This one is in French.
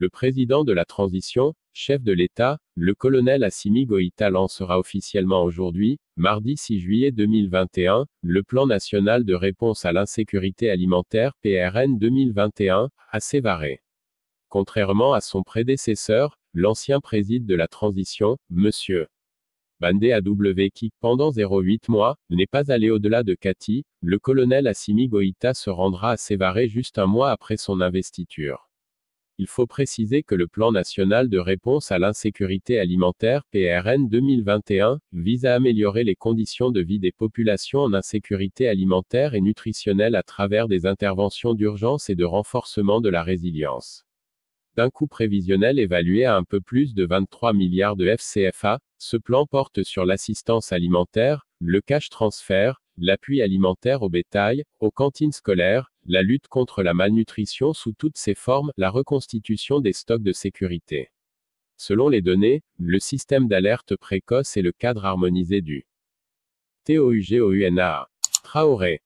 Le président de la transition, chef de l'État, le colonel Assimi Goïta lancera officiellement aujourd'hui, mardi 6 juillet 2021, le plan national de réponse à l'insécurité alimentaire PRN 2021, à Sévaré. Contrairement à son prédécesseur, l'ancien président de la transition, M. Bandé AW qui, pendant 08 mois, n'est pas allé au-delà de Cathy, le colonel Assimi Goïta se rendra à Sévaré juste un mois après son investiture il faut préciser que le Plan national de réponse à l'insécurité alimentaire PRN 2021 vise à améliorer les conditions de vie des populations en insécurité alimentaire et nutritionnelle à travers des interventions d'urgence et de renforcement de la résilience. D'un coût prévisionnel évalué à un peu plus de 23 milliards de FCFA, ce plan porte sur l'assistance alimentaire, le cash transfert, l'appui alimentaire au bétail, aux cantines scolaires, la lutte contre la malnutrition sous toutes ses formes, la reconstitution des stocks de sécurité. Selon les données, le système d'alerte précoce est le cadre harmonisé du TOUGOUNA. Traoré.